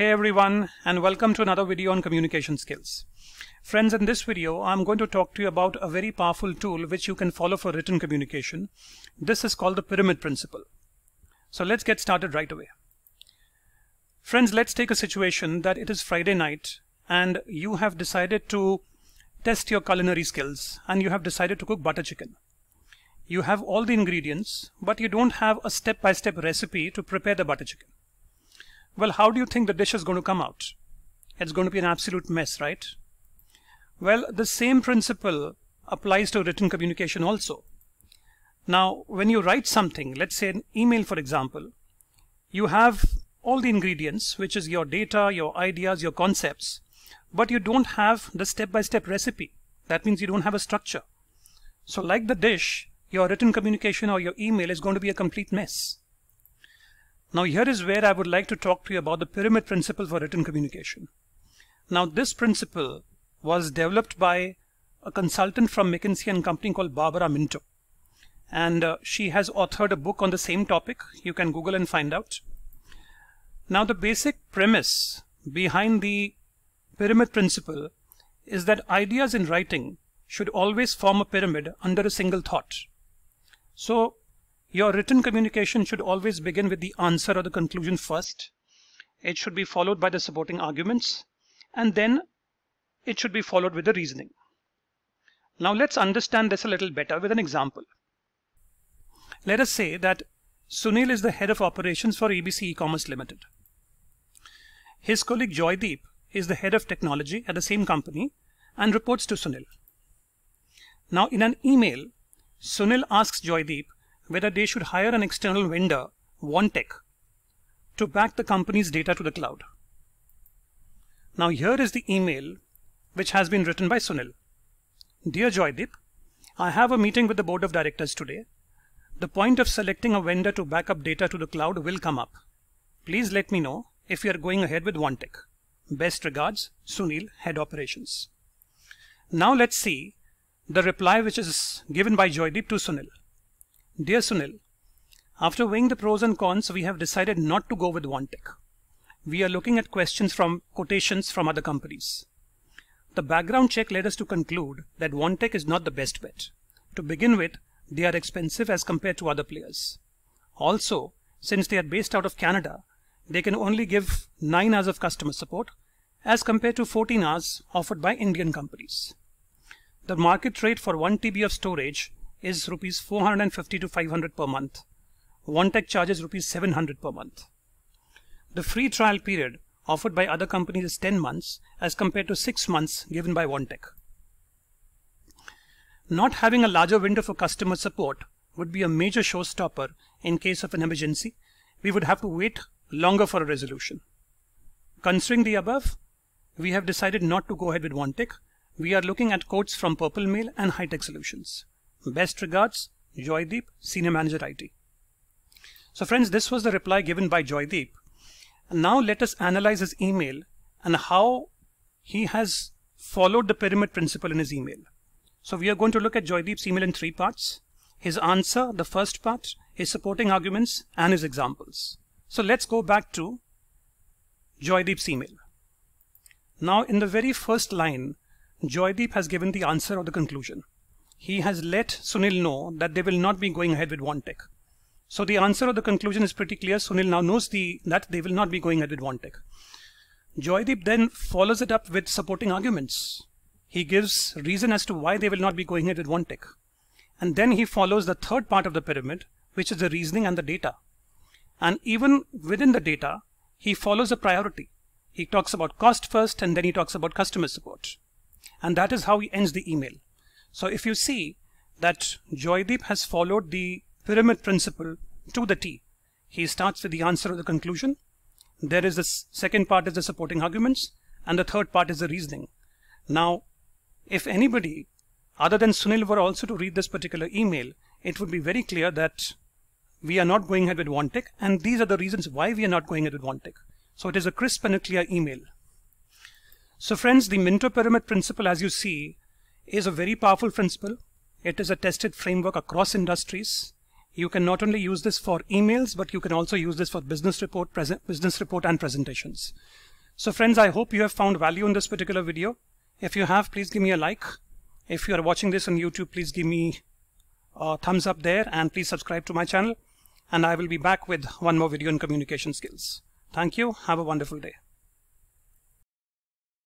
Hey everyone and welcome to another video on communication skills. Friends, in this video I'm going to talk to you about a very powerful tool which you can follow for written communication. This is called the pyramid principle. So let's get started right away. Friends, let's take a situation that it is Friday night and you have decided to test your culinary skills and you have decided to cook butter chicken. You have all the ingredients but you don't have a step-by-step -step recipe to prepare the butter chicken. Well, how do you think the dish is going to come out? It's going to be an absolute mess, right? Well, the same principle applies to written communication also. Now, when you write something, let's say an email, for example, you have all the ingredients, which is your data, your ideas, your concepts, but you don't have the step-by-step -step recipe. That means you don't have a structure. So like the dish, your written communication or your email is going to be a complete mess. Now here is where I would like to talk to you about the pyramid principle for written communication. Now this principle was developed by a consultant from McKinsey and company called Barbara Minto. And uh, she has authored a book on the same topic. You can Google and find out. Now the basic premise behind the pyramid principle is that ideas in writing should always form a pyramid under a single thought. So your written communication should always begin with the answer or the conclusion first. It should be followed by the supporting arguments, and then it should be followed with the reasoning. Now let's understand this a little better with an example. Let us say that Sunil is the head of operations for ABC E-commerce Limited. His colleague Joydeep is the head of technology at the same company and reports to Sunil. Now in an email, Sunil asks Joydeep whether they should hire an external vendor, OneTech, to back the company's data to the cloud. Now here is the email which has been written by Sunil. Dear Joydeep, I have a meeting with the board of directors today. The point of selecting a vendor to back up data to the cloud will come up. Please let me know if you are going ahead with OneTech. Best regards, Sunil, Head Operations. Now let's see the reply which is given by Joydeep to Sunil. Dear Sunil, after weighing the pros and cons, we have decided not to go with OneTech. We are looking at questions from quotations from other companies. The background check led us to conclude that OneTech is not the best bet. To begin with, they are expensive as compared to other players. Also, since they are based out of Canada, they can only give 9 hours of customer support as compared to 14 hours offered by Indian companies. The market rate for 1 TB of storage is rupees 450 to 500 per month. One Tech charges rupees 700 per month. The free trial period offered by other companies is 10 months as compared to 6 months given by One Tech. Not having a larger window for customer support would be a major showstopper in case of an emergency. We would have to wait longer for a resolution. Considering the above, we have decided not to go ahead with OneTech. We are looking at quotes from Purple Mail and High Tech Solutions. Best regards, Joydeep, Senior Manager IT. So friends, this was the reply given by Joydeep. And now let us analyze his email and how he has followed the pyramid principle in his email. So we are going to look at Joydeep's email in three parts. His answer, the first part, his supporting arguments, and his examples. So let's go back to Joydeep's email. Now in the very first line, Joydeep has given the answer or the conclusion he has let Sunil know that they will not be going ahead with one So the answer or the conclusion is pretty clear. Sunil now knows the, that they will not be going ahead with one Joydeep then follows it up with supporting arguments. He gives reason as to why they will not be going ahead with one And then he follows the third part of the pyramid, which is the reasoning and the data. And even within the data, he follows a priority. He talks about cost first, and then he talks about customer support. And that is how he ends the email. So if you see that Joydeep has followed the pyramid principle to the T. He starts with the answer or the conclusion. There is the second part is the supporting arguments and the third part is the reasoning. Now, if anybody other than Sunil were also to read this particular email, it would be very clear that we are not going ahead with one and these are the reasons why we are not going ahead with one So it is a crisp and a clear email. So friends, the Minto pyramid principle as you see is a very powerful principle. It is a tested framework across industries. You can not only use this for emails, but you can also use this for business report, present, business report and presentations. So friends, I hope you have found value in this particular video. If you have, please give me a like. If you are watching this on YouTube, please give me a thumbs up there and please subscribe to my channel. And I will be back with one more video on communication skills. Thank you. Have a wonderful day.